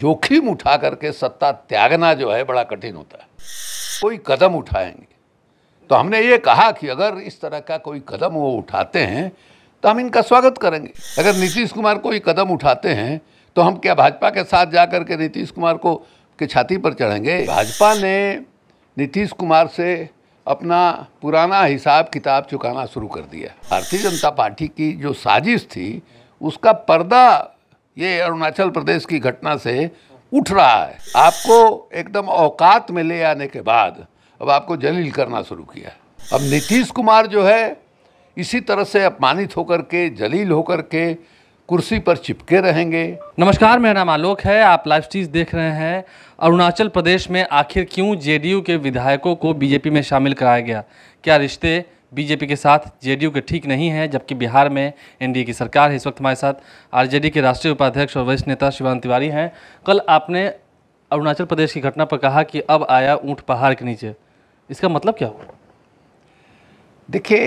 जोखिम उठा करके सत्ता त्यागना जो है बड़ा कठिन होता है कोई कदम उठाएंगे तो हमने ये कहा कि अगर इस तरह का कोई कदम वो उठाते हैं तो हम इनका स्वागत करेंगे अगर नीतीश कुमार कोई कदम उठाते हैं तो हम क्या भाजपा के साथ जा कर के नीतीश कुमार को के छाती पर चढ़ेंगे भाजपा ने नीतीश कुमार से अपना पुराना हिसाब किताब चुकाना शुरू कर दिया भारतीय जनता पार्टी की जो साजिश थी उसका पर्दा ये अरुणाचल प्रदेश की घटना से उठ रहा है आपको एकदम औकात में ले आने के बाद अब आपको जलील करना शुरू किया अब नीतीश कुमार जो है इसी तरह से अपमानित होकर के जलील होकर के कुर्सी पर चिपके रहेंगे नमस्कार मेरा नाम आलोक है आप लाइव चीज देख रहे हैं अरुणाचल प्रदेश में आखिर क्यों जेडीयू के विधायकों को बीजेपी में शामिल कराया गया क्या रिश्ते बीजेपी के साथ जेडीयू के ठीक नहीं है जबकि बिहार में एनडीए की सरकार है इस वक्त हमारे साथ आरजेडी के राष्ट्रीय उपाध्यक्ष और वरिष्ठ नेता शिवान तिवारी हैं कल आपने अरुणाचल प्रदेश की घटना पर कहा कि अब आया ऊँट पहाड़ के नीचे इसका मतलब क्या हुआ देखिए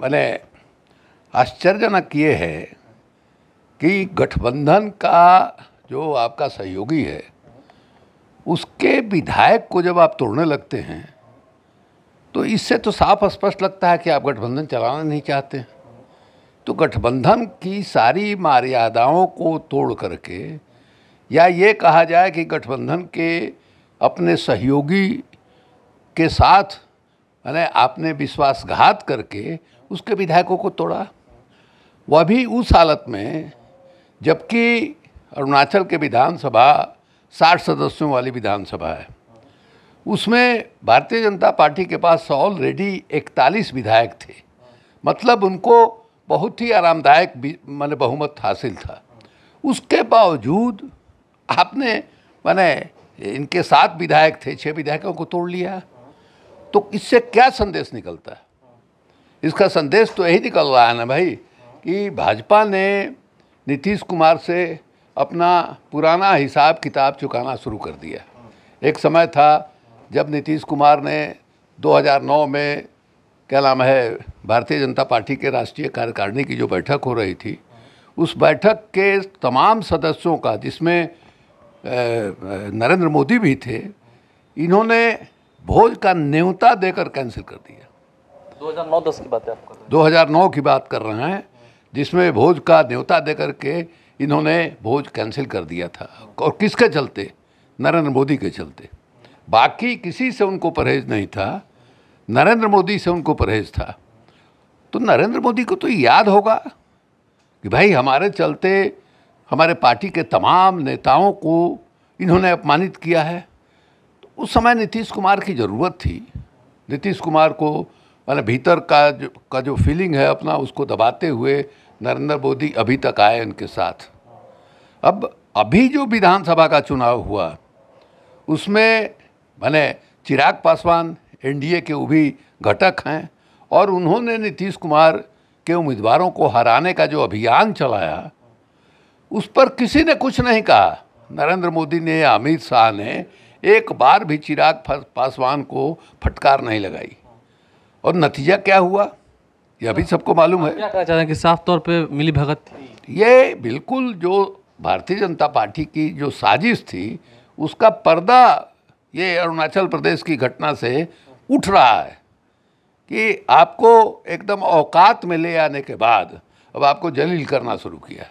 मैंने आश्चर्यजनक ये है कि गठबंधन का जो आपका सहयोगी है उसके विधायक को जब आप तोड़ने लगते हैं तो इससे तो साफ स्पष्ट लगता है कि आप गठबंधन चलाना नहीं चाहते तो गठबंधन की सारी मर्यादाओं को तोड़ करके या ये कहा जाए कि गठबंधन के अपने सहयोगी के साथ मैंने आपने विश्वासघात करके उसके विधायकों को तोड़ा वह भी उस हालत में जबकि अरुणाचल के विधानसभा साठ सदस्यों वाली विधानसभा है उसमें भारतीय जनता पार्टी के पास ऑलरेडी 41 विधायक थे मतलब उनको बहुत ही आरामदायक मैंने बहुमत हासिल था उसके बावजूद आपने मैंने इनके सात विधायक थे छः विधायकों को तोड़ लिया तो इससे क्या संदेश निकलता है इसका संदेश तो यही निकल रहा है ना भाई कि भाजपा ने नीतीश कुमार से अपना पुराना हिसाब किताब चुकाना शुरू कर दिया एक समय था जब नीतीश कुमार ने 2009 में क्या नाम है भारतीय जनता पार्टी के राष्ट्रीय कार्यकारिणी की जो बैठक हो रही थी उस बैठक के तमाम सदस्यों का जिसमें नरेंद्र मोदी भी थे इन्होंने भोज का न्यूता देकर कैंसिल कर दिया 2009-10 की बात है तो। हजार 2009 की बात कर रहे हैं जिसमें भोज का दे देकर के इन्होंने भोज कैंसिल कर दिया था और किसके चलते नरेंद्र मोदी के चलते बाकी किसी से उनको परहेज नहीं था नरेंद्र मोदी से उनको परहेज था तो नरेंद्र मोदी को तो याद होगा कि भाई हमारे चलते हमारे पार्टी के तमाम नेताओं को इन्होंने अपमानित किया है तो उस समय नीतीश कुमार की ज़रूरत थी नीतीश कुमार को मतलब भीतर का जो का जो फीलिंग है अपना उसको दबाते हुए नरेंद्र मोदी अभी तक आए उनके साथ अब अभी जो विधानसभा का चुनाव हुआ उसमें मैंने चिराग पासवान एनडीए के भी घटक हैं और उन्होंने नीतीश कुमार के उम्मीदवारों को हराने का जो अभियान चलाया उस पर किसी ने कुछ नहीं कहा नरेंद्र मोदी ने अमित शाह ने एक बार भी चिराग पासवान को फटकार नहीं लगाई और नतीजा क्या हुआ यह भी सबको मालूम है क्या कहना हैं कि साफ तौर पे मिली भगत ये बिल्कुल जो भारतीय जनता पार्टी की जो साजिश थी उसका पर्दा ये अरुणाचल प्रदेश की घटना से उठ रहा है कि आपको एकदम औकात में ले आने के बाद अब आपको जलील करना शुरू किया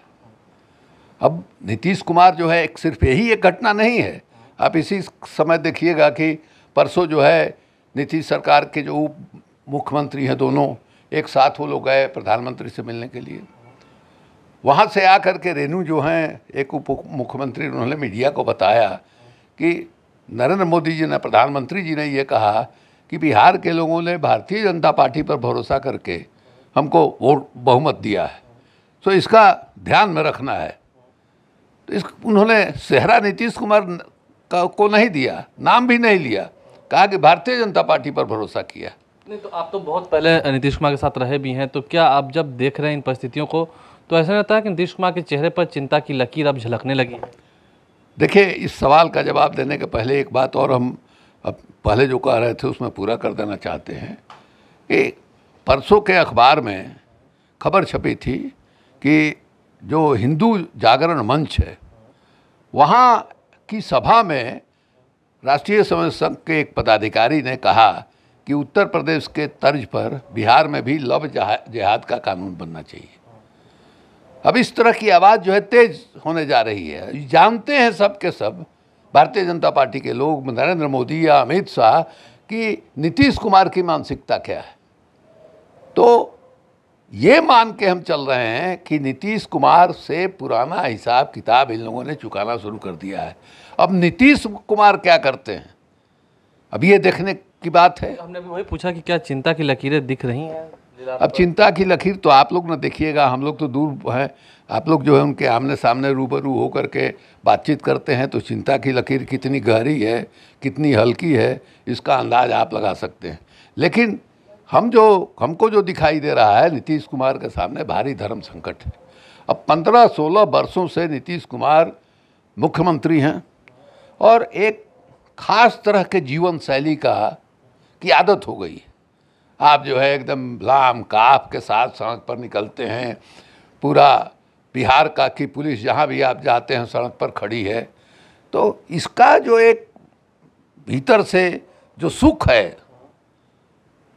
अब नीतीश कुमार जो है एक सिर्फ यही एक घटना नहीं है आप इसी समय देखिएगा कि परसों जो है नीतीश सरकार के जो उप मुख्यमंत्री हैं दोनों एक साथ वो लोग गए प्रधानमंत्री से मिलने के लिए वहाँ से आकर के रेनू जो हैं एक उप मुख्यमंत्री उन्होंने मीडिया को बताया कि नरेंद्र मोदी जी ने प्रधानमंत्री जी ने ये कहा कि बिहार के लोगों ने भारतीय जनता पार्टी पर भरोसा करके हमको वोट बहुमत दिया है तो इसका ध्यान में रखना है तो इस उन्होंने सेहरा नीतीश कुमार को नहीं दिया नाम भी नहीं लिया कहा कि भारतीय जनता पार्टी पर भरोसा किया नहीं तो आप तो बहुत पहले नीतीश कुमार के साथ रहे भी हैं तो क्या आप जब देख रहे हैं इन परिस्थितियों को तो ऐसा लगता है कि नीतीश कुमार के चेहरे पर चिंता की लकीर अब झलकने लगी है देखिए इस सवाल का जवाब देने के पहले एक बात और हम अब पहले जो कह रहे थे उसमें पूरा कर देना चाहते हैं कि परसों के अखबार में खबर छपी थी कि जो हिंदू जागरण मंच है वहाँ की सभा में राष्ट्रीय समय संघ के एक पदाधिकारी ने कहा कि उत्तर प्रदेश के तर्ज पर बिहार में भी लव जहाद का कानून बनना चाहिए अब इस तरह की आवाज़ जो है तेज होने जा रही है जानते हैं सब के सब भारतीय जनता पार्टी के लोग नरेंद्र मोदी या अमित शाह कि नीतीश कुमार की मानसिकता क्या है तो ये मान के हम चल रहे हैं कि नीतीश कुमार से पुराना हिसाब किताब इन लोगों ने चुकाना शुरू कर दिया है अब नीतीश कुमार क्या करते हैं अब ये देखने की बात है हमने भी वही पूछा कि क्या चिंता की लकीरें दिख रही हैं अब चिंता की लकीर तो आप लोग ना देखिएगा हम लोग तो दूर हैं आप लोग जो है उनके आमने सामने रूबरू हो करके के बातचीत करते हैं तो चिंता की लकीर कितनी गहरी है कितनी हल्की है इसका अंदाज आप लगा सकते हैं लेकिन हम जो हमको जो दिखाई दे रहा है नीतीश कुमार के सामने भारी धर्म संकट है अब पंद्रह सोलह वर्षों से नीतीश कुमार मुख्यमंत्री हैं और एक खास तरह के जीवन शैली का की आदत हो गई है आप जो है एकदम लाम काफ के साथ सड़क पर निकलते हैं पूरा बिहार का की पुलिस जहाँ भी आप जाते हैं सड़क पर खड़ी है तो इसका जो एक भीतर से जो सुख है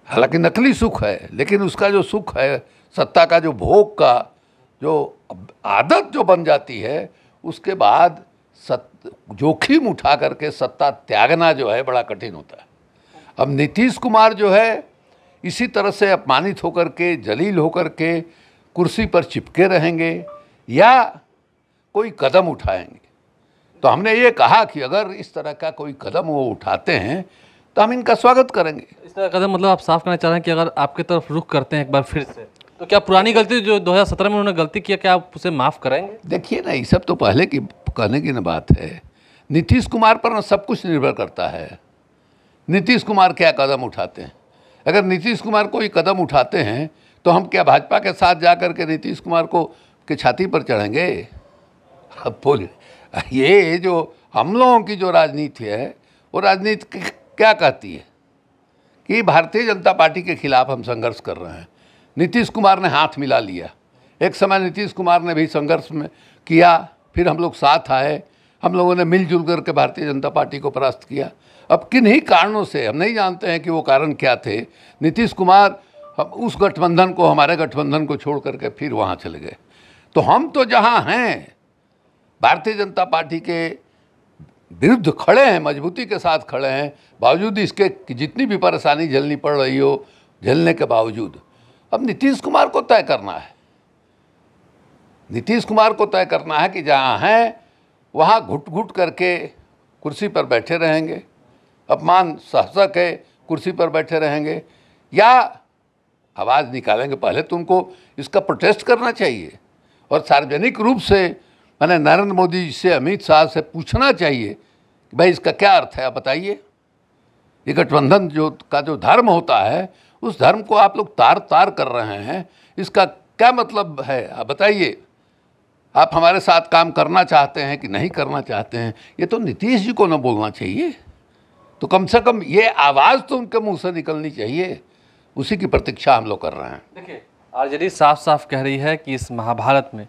हालांकि नकली सुख है लेकिन उसका जो सुख है सत्ता का जो भोग का जो आदत जो बन जाती है उसके बाद सत जोखिम उठा करके सत्ता त्यागना जो है बड़ा कठिन होता है अब नीतीश कुमार जो है इसी तरह से अपमानित होकर के जलील होकर के कुर्सी पर चिपके रहेंगे या कोई कदम उठाएंगे तो हमने ये कहा कि अगर इस तरह का कोई कदम वो उठाते हैं तो हम इनका स्वागत करेंगे इस तरह कदम मतलब आप साफ करना चाह रहे हैं कि अगर आपके तरफ रुख करते हैं एक बार फिर से तो क्या पुरानी गलती जो 2017 में उन्होंने गलती किया क्या आप उसे माफ़ करेंगे देखिए ना ये सब तो पहले की कहने की ना बात है नीतीश कुमार पर ना सब कुछ निर्भर करता है नीतीश कुमार क्या कदम उठाते हैं अगर नीतीश कुमार कोई कदम उठाते हैं तो हम क्या भाजपा के साथ जा कर के नीतीश कुमार को के छाती पर चढ़ेंगे अब बोल ये जो हम लोगों की जो राजनीति है वो राजनीति क्या कहती है कि भारतीय जनता पार्टी के खिलाफ हम संघर्ष कर रहे हैं नीतीश कुमार ने हाथ मिला लिया एक समय नीतीश कुमार ने भी संघर्ष में किया फिर हम लोग साथ आए हम लोगों ने मिलजुल करके भारतीय जनता पार्टी को परास्त किया अब किन्हीं कारणों से हम नहीं जानते हैं कि वो कारण क्या थे नीतीश कुमार हम उस गठबंधन को हमारे गठबंधन को छोड़ करके फिर वहाँ चले गए तो हम तो जहाँ हैं भारतीय जनता पार्टी के विरुद्ध खड़े हैं मजबूती के साथ खड़े हैं बावजूद इसके जितनी भी परेशानी झेलनी पड़ रही हो झेलने के बावजूद अब नीतीश कुमार को तय करना है नीतीश कुमार को तय करना है कि जहाँ हैं वहाँ घुट घुट करके कुर्सी पर बैठे रहेंगे अपमान सहसक है कुर्सी पर बैठे रहेंगे या आवाज़ निकालेंगे पहले तुमको तो इसका प्रोटेस्ट करना चाहिए और सार्वजनिक रूप से मैंने नरेंद्र मोदी जी से अमित शाह से पूछना चाहिए कि भाई इसका क्या अर्थ है आप बताइए ये गठबंधन जो का जो धर्म होता है उस धर्म को आप लोग तार तार कर रहे हैं इसका क्या मतलब है आप बताइए आप हमारे साथ काम करना चाहते हैं कि नहीं करना चाहते हैं ये तो नीतीश जी को ना बोलना चाहिए तो कम से कम ये आवाज़ तो उनके मुंह से निकलनी चाहिए उसी की प्रतीक्षा हम लोग कर रहे हैं देखिए आरजेडी साफ साफ कह रही है कि इस महाभारत में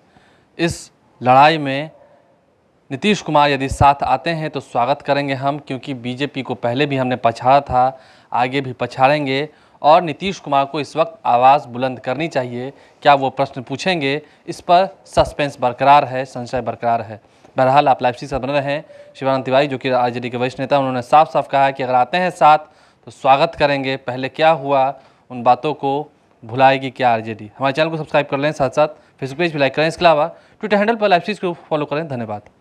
इस लड़ाई में नीतीश कुमार यदि साथ आते हैं तो स्वागत करेंगे हम क्योंकि बीजेपी को पहले भी हमने पछाड़ा था आगे भी पछाड़ेंगे और नीतीश कुमार को इस वक्त आवाज़ बुलंद करनी चाहिए क्या वो प्रश्न पूछेंगे इस पर सस्पेंस बरकरार है संशय बरकरार है बहरहाल आप लाइफ से बने रहें शिवानंद तिवारी जो कि डी के वरिष्ठ नेता उन्होंने साफ साफ कहा कि अगर आते हैं साथ तो स्वागत करेंगे पहले क्या हुआ उन बातों को भुलाएगी क्या डी हमारे चैनल को सब्सक्राइब कर लें साथ साथ फेसबुक पेज भी लाइक करें इसके अलावा ट्विटर हैंडल पर लाइफ को फॉलो करें धन्यवाद